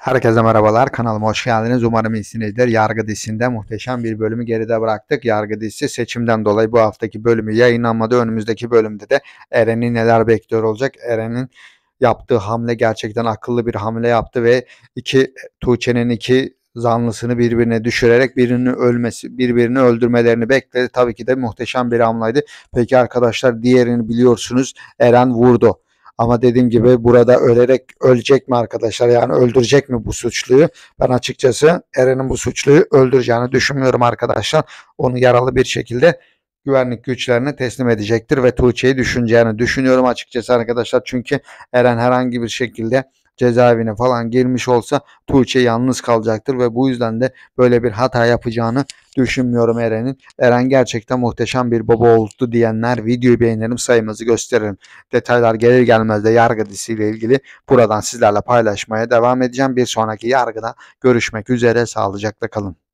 Herkese merhabalar. Kanalıma hoş geldiniz. Umarım iyisinizdir. Yargı dizisinde muhteşem bir bölümü geride bıraktık. Yargı dizisi seçimden dolayı bu haftaki bölümü yayınlanmadı. Önümüzdeki bölümde de Eren'in neler bekliyor olacak? Eren'in yaptığı hamle gerçekten akıllı bir hamle yaptı ve iki Tuğçe'nin iki zanlısını birbirine düşürerek birinin ölmesi, birbirini öldürmelerini bekledi. Tabii ki de muhteşem bir hamlaydı. Peki arkadaşlar diğerini biliyorsunuz Eren vurdu. Ama dediğim gibi burada ölerek ölecek mi arkadaşlar? Yani öldürecek mi bu suçluyu? Ben açıkçası Eren'in bu suçluyu öldüreceğini düşünmüyorum arkadaşlar. Onu yaralı bir şekilde güvenlik güçlerine teslim edecektir ve Tuğçe'yi düşüneceğini düşünüyorum açıkçası arkadaşlar. Çünkü Eren herhangi bir şekilde cezaevine falan girmiş olsa Tuğçe yalnız kalacaktır ve bu yüzden de böyle bir hata yapacağını düşünmüyorum Eren'in. Eren gerçekten muhteşem bir baba oldu diyenler videoyu beğenirim sayımızı gösteririm. Detaylar gelir gelmez de yargı dizisiyle ilgili buradan sizlerle paylaşmaya devam edeceğim. Bir sonraki yargıda görüşmek üzere sağlıcakla kalın.